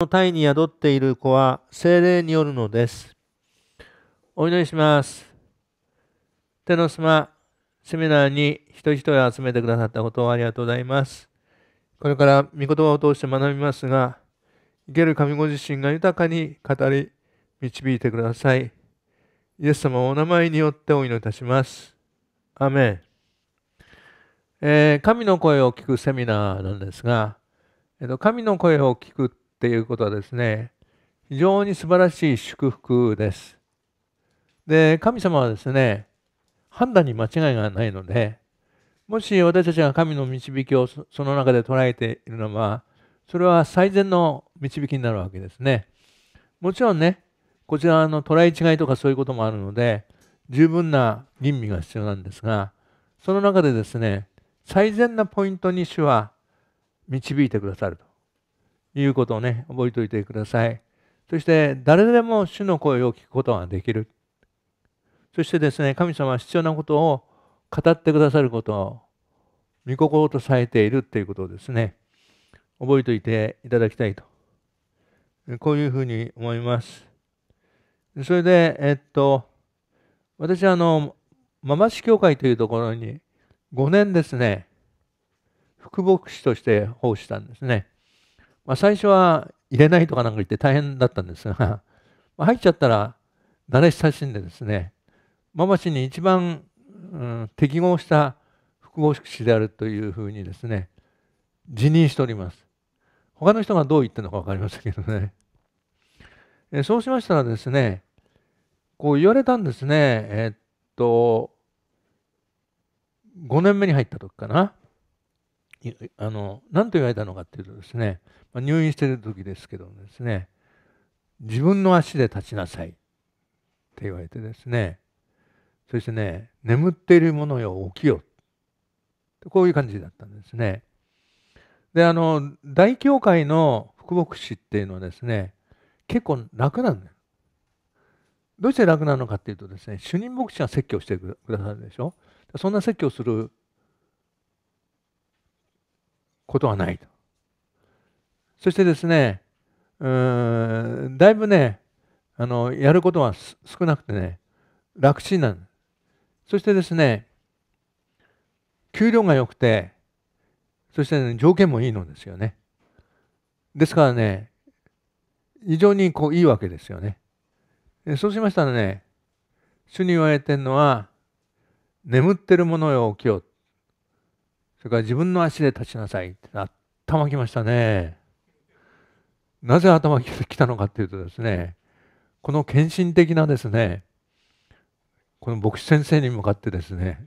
の体に宿っている子は精霊によるのです。お祈りします。手のすま、セミナーに一人一人集めてくださったことをありがとうございます。これから御言葉を通して学びますが、生ける神ご自身が豊かに語り、導いてください。イエス様お名前によってお祈りいたします。アメン。えー、神の声を聞くセミナーなんですが、えっと、神の声を聞くっていうことはですね非常に素晴らしい祝福です。で神様はですね判断に間違いがないのでもし私たちが神の導きをその中で捉えているのはそれは最善の導きになるわけですね。もちろんねこちらの捉え違いとかそういうこともあるので十分な吟味が必要なんですがその中でですね最善なポイントに主は導いてくださるということをね、覚えておいてください。そして、誰でも主の声を聞くことができる。そしてですね、神様は必要なことを語ってくださることを、見心とされているということをですね、覚えておいていただきたいと。こういうふうに思います。それで、えっと、私はあの、ママ市教会というところに5年ですね、副牧師として奉仕したんですね。まあ、最初は入れないとかなんか言って大変だったんですが 入っちゃったら慣れ親しんでですねママ氏に一番、うん、適合した複合詞であるというふうにですね辞任しております他の人がどう言ってるのか分かりませんけどねえそうしましたらですねこう言われたんですねえっと5年目に入った時かなあの何と言われたのかっていうとですね、ま入院してる時ですけどもですね自分の足で立ちなさいって言われてですねそしてね眠っているものよ起きよこういう感じだったんですねであの大教会の副牧師っていうのはですね結構楽なんだよどうして楽なのかっていうとですね主任牧師が説教してくださるでしょそんな説教することはないと。そしてですね、うーんだいぶね、あのやることは少なくてね、楽ちんなんそしてですね、給料が良くて、そして、ね、条件もいいのですよね。ですからね、非常にこういいわけですよね。そうしましたらね、主に言われてるのは、眠ってる者よ起きよう。それから自分の足で立ちなさいって頭きましたね。なぜ頭きたのかっていうとですね、この献身的なですね、この牧師先生に向かってですね、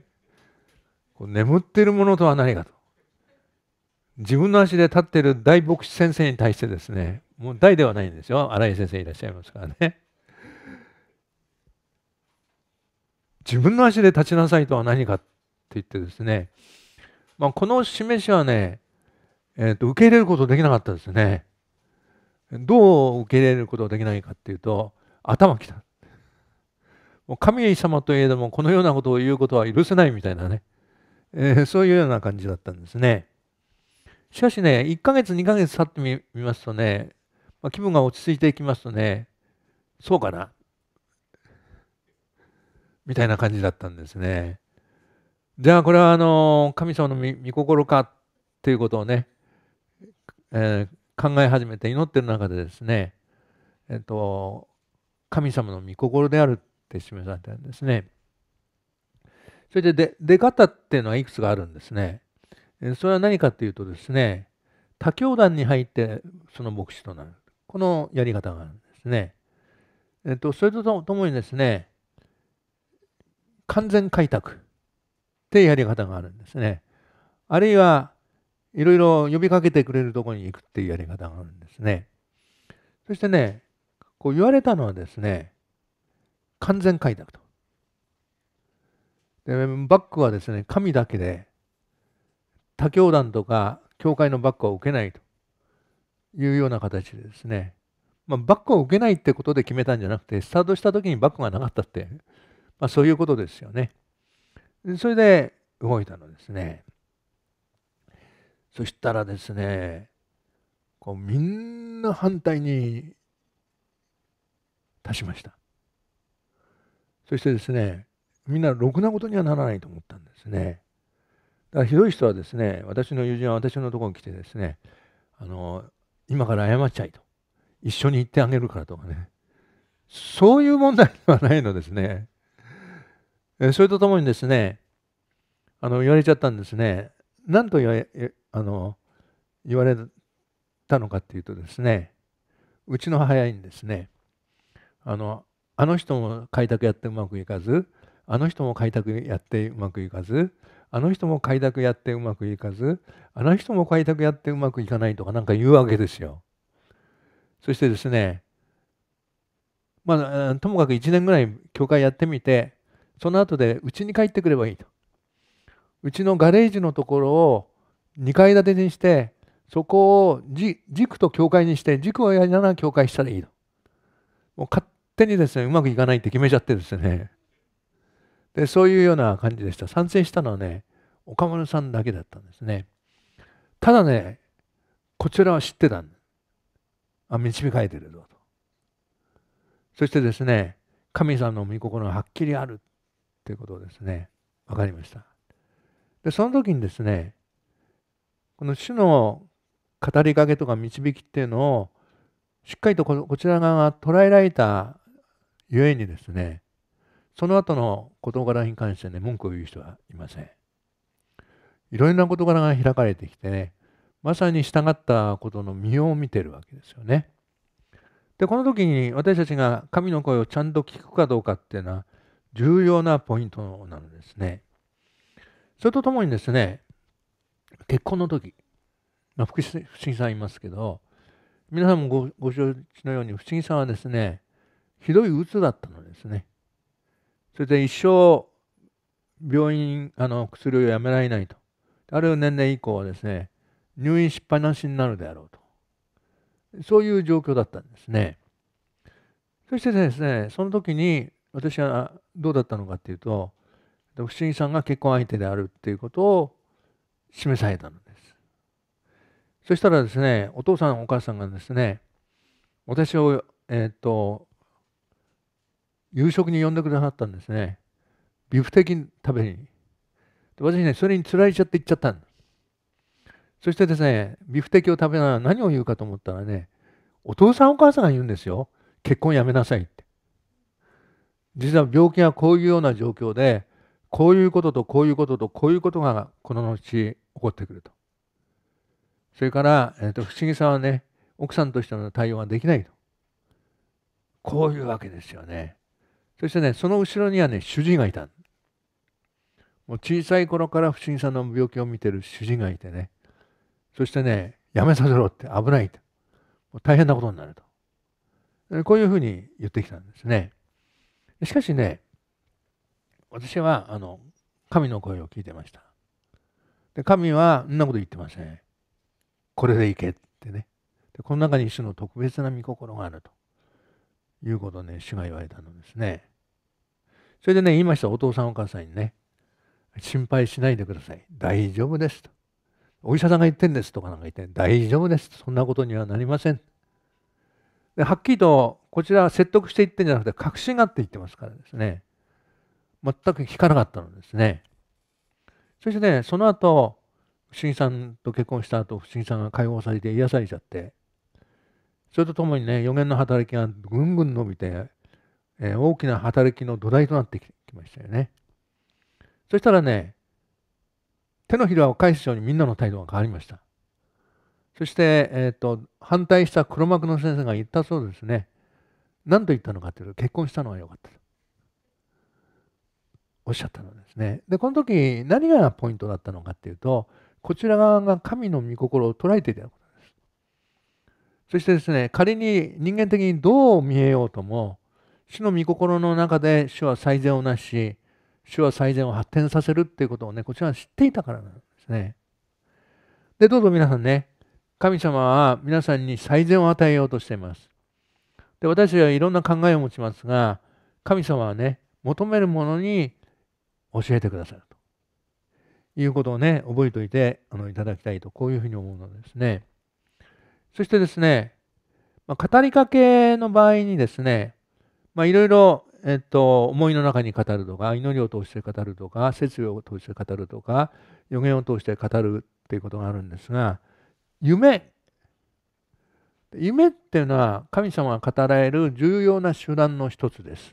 眠っているものとは何かと。自分の足で立っている大牧師先生に対してですね、もう大ではないんですよ。荒井先生いらっしゃいますからね。自分の足で立ちなさいとは何かって言ってですね、まあ、この示しはね、えーと、受け入れることできなかったですね。どう受け入れることができないかっていうと、頭きた。もう神様といえども、このようなことを言うことは許せないみたいなね、えー、そういうような感じだったんですね。しかしね、1ヶ月、2ヶ月経ってみますとね、まあ、気分が落ち着いていきますとね、そうかなみたいな感じだったんですね。じゃあこれはあの神様の御心かということをね、えー、考え始めて祈ってる中でですね、えっと、神様の御心であるって示されてるんですね。それで出方っていうのはいくつかあるんですね。それは何かっていうとですね、他教団に入ってその牧師となる。このやり方があるんですね。えっと、それとともにですね、完全開拓。ってやり方があるんですね。あるいはいろいろ呼びかけてくれるとこに行くっていうやり方があるんですね。そしてね、こう言われたのはですね、完全開拓と。で、バックはですね、神だけで、他教団とか教会のバックは受けないというような形でですね、まあ、バックを受けないってことで決めたんじゃなくて、スタートした時にバックがなかったって、まあ、そういうことですよね。それで動いたのですね。そしたらですね、こうみんな反対に立しました。そしてですね、みんなろくなことにはならないと思ったんですね。だからひどい人はですね、私の友人は私のところに来てですね、あの今から謝っちゃいと、一緒に行ってあげるからとかね、そういう問題ではないのですね。それとともにですね、あの言われちゃったんですね。何と言わあの言われたのかっていうとですね、うちの早いんですね、あのあの人も開拓やってうまくいかず、あの人も開拓やってうまくいかず、あの人も開拓やってうまくいかず、あの人も開拓やってうまくいかないとかなんか言うわけですよ。そしてですね、まあ、ともかく1年ぐらい教会やってみて、その後でうちに帰ってくればいいとうちのガレージのところを2階建てにしてそこを軸と境界にして軸をやりながら境界したらいいともう勝手にですねうまくいかないって決めちゃってですねでそういうような感じでした賛成したのはね岡村さんだけだったんですねただねこちらは知ってたんですあ導かれてるぞとそしてですね神様の御心がはっきりあるていうことですね、分かりました。で、その時にですね、この主の語りかけとか導きっていうのを、しっかりとこちら側が捉えられたゆえにですね、その後の事柄に関してね、文句を言う人はいません。いろいろな事柄が開かれてきてね、まさに従ったことの身を見てるわけですよね。で、この時に私たちが神の声をちゃんと聞くかどうかっていうのは、重要なポイントなんですね。それとともにですね、結婚の時、まあ、福神さんいますけど、皆さんもごご承知のように、不思議さんはですね、ひどい鬱だったのですね。それで一生、病院、あの薬をやめられないと。ある年齢以降はですね、入院しっぱなしになるであろうと。そういう状況だったんですね。そしてですね、その時に私はどうだったのかっていうと思議さんが結婚相手であるっていうことを示されたのですそしたらですねお父さんお母さんがですね私をえっ、と夕食に呼んでくださったんですねビフテキ食べに私ねそれにつられちゃって行っちゃったんですそしてですねビフテキを食べながら何を言うかと思ったらねお父さんお母さんが言うんですよ結婚やめなさいって実は病気はこういうような状況でこういうこととこういうこととこういうことがこの後起こってくるとそれから、えーと、不思議さはね奥さんとしての対応ができないとこういうわけですよねそしてねその後ろにはね主人がいたもう小さい頃から不思議さの病気を見てる主人がいてねそしてねやめさせろって危ないと大変なことになるとこういうふうに言ってきたんですねしかしね私はあの神の声を聞いてましたで神はんなこと言ってませんこれでいけってねでこの中に主の特別な御心があるということをね主が言われたのですねそれでね言いましたお父さんお母さんにね心配しないでください大丈夫ですとお医者さんが言ってんですとかなんか言って大丈夫ですそんなことにはなりませんではっきりとこちらは説得して言ってんじゃなくて確信があって言ってますからですね全く聞かなかったのですねそしてねその後不思さんと結婚した後不思さんが解放されて癒されちゃってそれとともにね予言の働きがぐんぐん伸びて、えー、大きな働きの土台となってきましたよねそしたらね手のひらを返すようにみんなの態度が変わりましたそして、えーと、反対した黒幕の先生が言ったそうですね。何と言ったのかというと結婚したのが良かったとおっしゃったのですね。でこの時何がポイントだったのかというとこちら側が神の御心を捉えていたことです。そしてですね仮に人間的にどう見えようとも主の御心の中で主は最善をなし主は最善を発展させるっていうことをねこちらは知っていたからなんですね。でどうぞ皆さんね神様は皆さんに最善を与えようとしています。で私たちはいろんな考えを持ちますが神様はね求めるものに教えてくださるということをね覚えておいてあのいただきたいとこういうふうに思うのですね。そしてですね、まあ、語りかけの場合にですねいろいろえっと、思いの中に語るとか祈りを通して語るとか説明を通して語るとか予言を通して語るっていうことがあるんですが夢夢っていうのは神様が語られる重要な手段の一つです。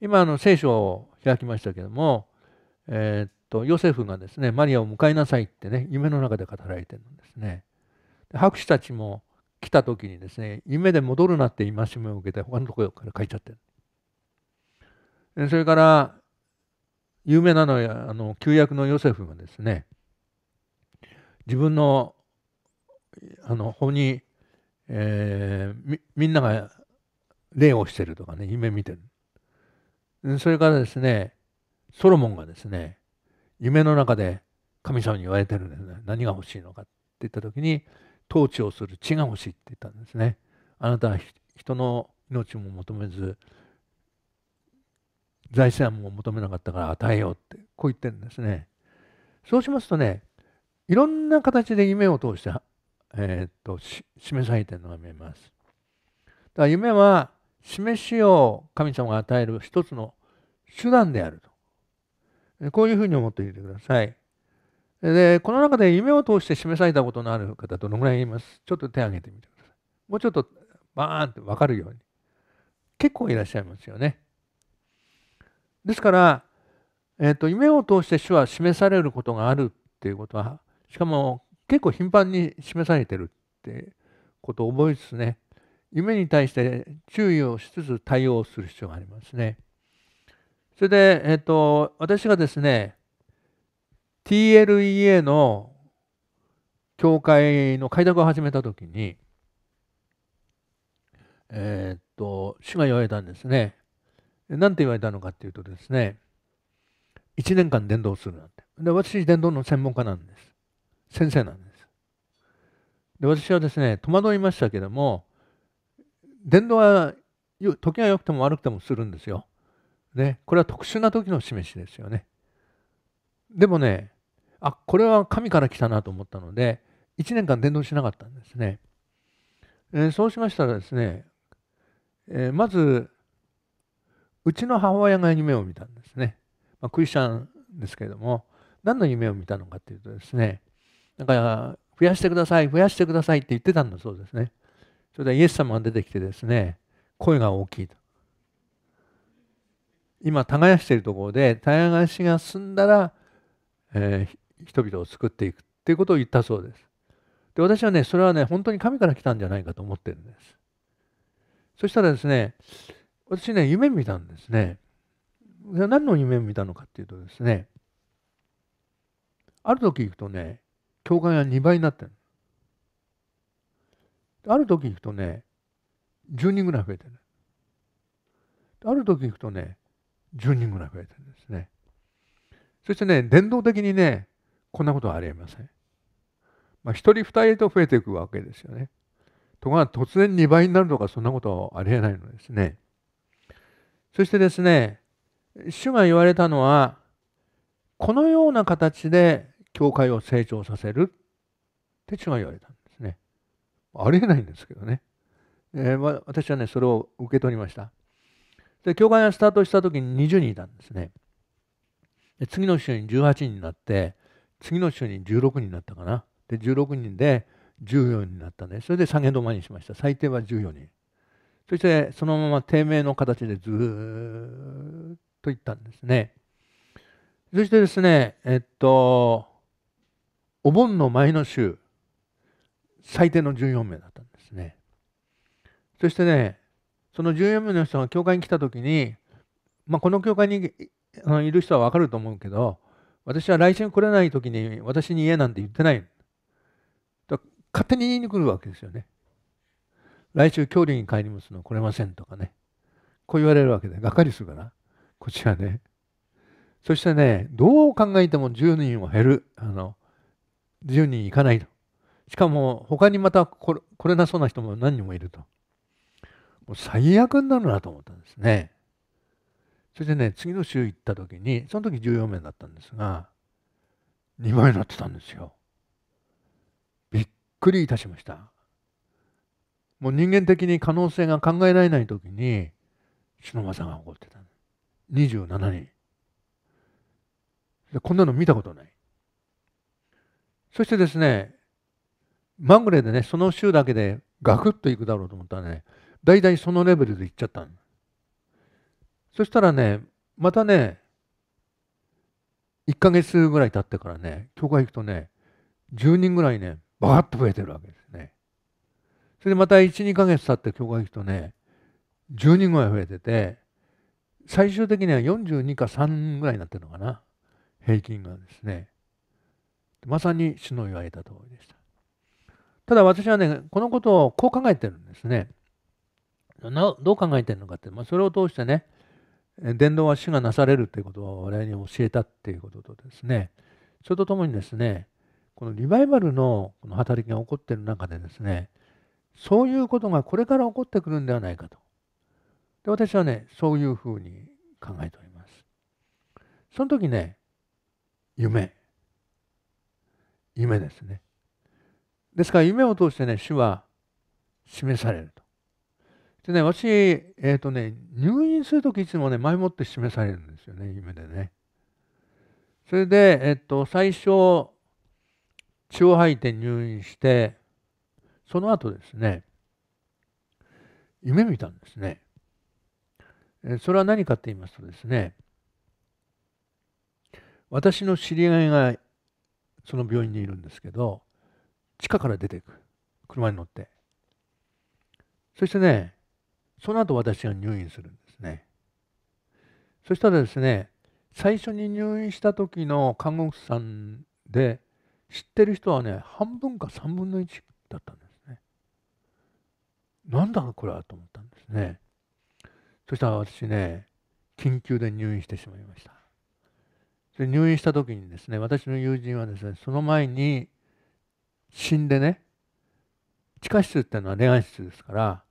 今あの聖書を開きましたけども、えー、っとヨセフがですねマリアを迎えなさいってね夢の中で語られてるんですね。博士たちも来た時にですね夢で戻るなって戒めを受けて他のところから書いちゃってる。それから有名なのはあの旧約のヨセフがですね自分のあの法に、えー、みんなが礼をしてるとかね夢見てるそれからですねソロモンがですね夢の中で神様に言われてるんですね何が欲しいのかって言った時に統治をする血が欲しいって言ったんですねあなたは人の命も求めず財案も求めなかったから与えようってこう言ってるんですねそうしますとねいろんな形で夢を通して、えー、っと示されているのが見えます。だから夢は示しを神様が与える一つの手段であると。こういうふうに思っておいてください。で、この中で夢を通して示されたことのある方、どのぐらいいますちょっと手を挙げてみてください。もうちょっとバーンって分かるように。結構いらっしゃいますよね。ですから、えーと、と夢を通して主は示されることがあるっていうことはしかも結構頻繁に示されてるってことを覚えつつね夢に対して注意をしつつ対応する必要がありますね。それで、えっと、私がですね TLEA の教会の開拓を始めた時にえー、っと主が言われたんですね。何て言われたのかっていうとですね1年間伝道するなんて。で私伝道の専門家なんです。先生なんです。で私はですね戸惑いましたけども伝道は時が良くても悪くてもするんですよ。ね、これは特殊な時の示しですよね。でもねあこれは神から来たなと思ったので1年間伝道しなかったんですね。えー、そうしましたらですね、えー、まずうちの母親が夢を見たんですね。まあ、クリスチャンですけれども何の夢を見たのかというとですねだから増やしてください増やしてくださいって言ってたんだそうですねそれでイエス様が出てきてですね声が大きいと今耕しているところで耕しが済んだら、えー、人々を救っていくっていうことを言ったそうですで私はねそれはね本当に神から来たんじゃないかと思ってるんですそしたらですね私ね夢見たんですね何の夢見たのかっていうとですねある時行くとね教会が2倍になってる。ある時行くとね、10人ぐらい増えてる。ある時行くとね、10人ぐらい増えてるんですね。そしてね、伝統的にね、こんなことはありえません。まあ、1人2人と増えていくわけですよね。ところが突然2倍になるとか、そんなことはありえないのですね。そしてですね、主が言われたのは、このような形で教会を成長させるって父が言われたんですね。ありえないんですけどね。えー、まあ、私はね、それを受け取りました。で、教会がスタートした時に20人いたんですね。で次の週に18人になって、次の週に16人になったかな。で、16人で14人になったね。それで下げ止まりにしました。最低は14人。そして、そのまま低迷の形でずっといったんですね。そしてですね、えっと、お盆の前の週最低の14名だったんですねそしてねその14名の人が教会に来た時に、まあ、この教会にいる人は分かると思うけど私は来週来れない時に私に家なんて言ってないと勝手に言いに来るわけですよね来週郷里に帰りますの来れませんとかねこう言われるわけでがっかりするからこっちはねそしてねどう考えても10人は減るあの十人に行かないと。しかも他にまたこれこれなそうな人も何人もいると。もう最悪になるなと思ったんですね。それでね次の週行った時にその時14名だったんですが2倍になってたんですよ。びっくりいたしました。もう人間的に可能性が考えられない時に忍技が起こってた。27人。こんなの見たことない。そしてですね、まぐれでね、その週だけでガクッといくだろうと思ったらね、大体そのレベルでいっちゃったそしたらね、またね、1ヶ月ぐらい経ってからね、教会行くとね、10人ぐらいね、バーッと増えてるわけですね。それでまた1、2ヶ月経って教会行くとね、10人ぐらい増えてて、最終的には42か3ぐらいになってるのかな、平均がですね。まさに主の言われた通りでした。ただ私はね、このことをこう考えてるんですね。どう考えてるのかって、まあ、それを通してね、伝道は主がなされるということを我々に教えたっていうこととですね、それとともにですね、このリバイバルのこの働きが起こってる中でですね、そういうことがこれから起こってくるんではないかと。で私はね、そういうふうに考えております。その時ね、夢。夢ですね。ですから夢を通してね、主は示されると。でね、私、えっ、ー、とね、入院する時いつもね、前もって示されるんですよね、夢でね。それで、えっ、ー、と、最初、血を吐いて入院して、その後ですね、夢見たんですね。それは何かって言いますとですね、私の知り合いがその病院にいるんですけど地下から出ていく車に乗ってそしてねその後私が入院するんですねそしたらですね最初に入院した時の看護婦さんで知ってる人はね半分か3分の1だったんですねなんだこれはと思ったんですねそしたら私ね緊急で入院してしまいましたで入院した時にですね私の友人はですねその前に死んでね地下室っていうのは恋愛室ですから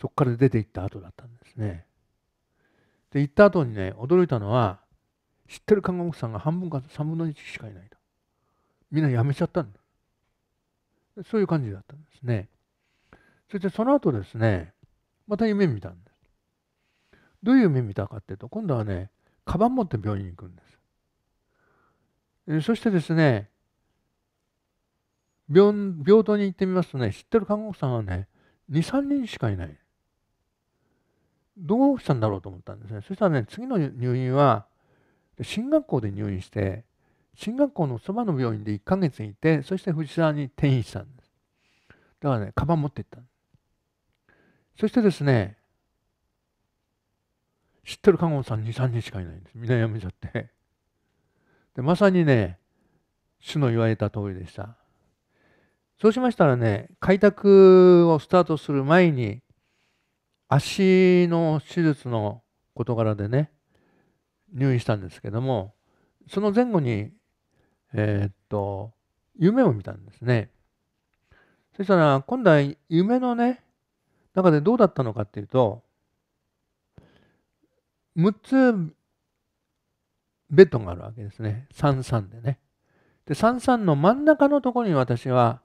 そこから出て行った後だったんですね。で行った後にね驚いたのは知ってる看護婦さんが半分か3分の1しかいないとみんな辞めちゃったんだそういう感じだったんですね。そしてその後ですねまた夢見たんです。どういう夢見たかっていうと今度はねカバン持って病院に行くんです。そしてですね、病棟に行ってみますとね、知ってる看護婦さんはね、2、3人しかいない。どうしたんだろうと思ったんですね。そしたらね、次の入院は、進学校で入院して、進学校のそばの病院で1ヶ月いて、そして藤沢に転院したんです。だからね、カバン持って行った。そしてですね、知ってる看護婦さん2、3人しかいないんです。みんな辞めちゃって。でまさにね、主の言われた通りでした。そうしましたらね、開拓をスタートする前に、足の手術の事柄でね、入院したんですけども、その前後に、えー、っと、夢を見たんですね。そしたら、今度は夢のね、中でどうだったのかっていうと、6つベッドがあるわけですね。33でね。で、33の真ん中のところに私は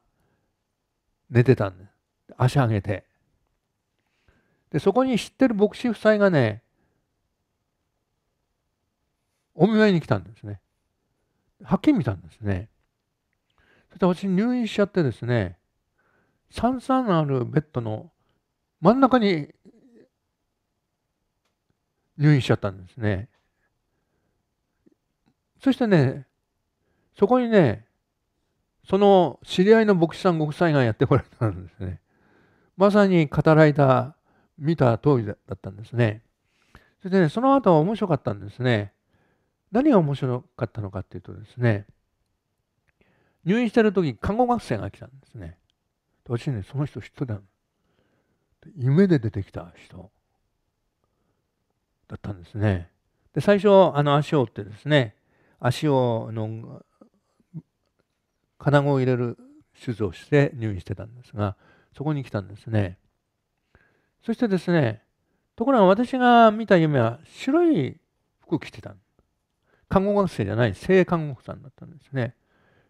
寝てたんです。足上げて。で、そこに知ってる牧師夫妻がね、お見舞いに来たんですね。はっきり見たんですね。そして私入院しちゃってですね、33あるベッドの真ん中に入院しちゃったんですね。そしてね、そこにね、その知り合いの牧師さんご夫妻がやってこられたんですね。まさに語られた、見た通りだったんですね。それでね、その後面白かったんですね。何が面白かったのかっていうとですね、入院してる時看護学生が来たんですね。私ね、その人知ってたの。夢で出てきた人だったんですね。で、最初、あの足を折ってですね、足をの金具を入れる手術をして入院してたんですがそこに来たんですねそしてですねところが私が見た夢は白い服着てた看護学生じゃない性看護婦さんだったんですね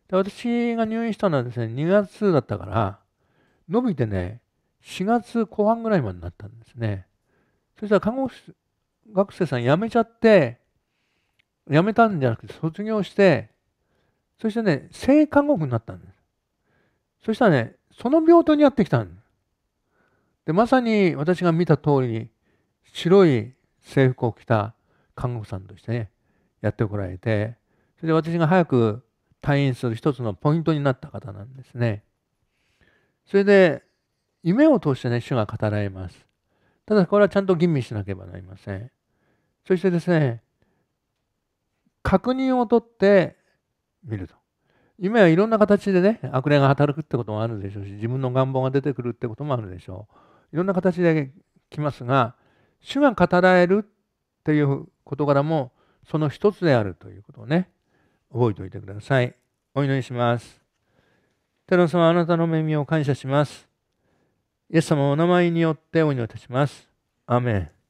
で私が入院したのはですね2月だったから伸びてね4月後半ぐらいまでになったんですねそしたら看護学生さん辞めちゃって辞めたんじゃなくて卒業して、そしてね、性看護婦になったんです。そしたらね、その病棟にやってきたんです。で、まさに私が見た通りに、白い制服を着た看護婦さんとしてね、やってこられて、それで私が早く退院する一つのポイントになった方なんですね。それで、夢を通してね、主が語られます。ただ、これはちゃんと吟味しなければなりません。そしてですね、確認を取ってみると。夢はいろんな形でね、悪霊が働くってこともあるでしょうし、自分の願望が出てくるってこともあるでしょう。いろんな形で来ますが、主が語られるっていう事柄も、その一つであるということをね、覚えておいてください。お祈りします。テロ様、あなたの恵みを感謝します。イエス様お名前によってお祈りいたします。アメン。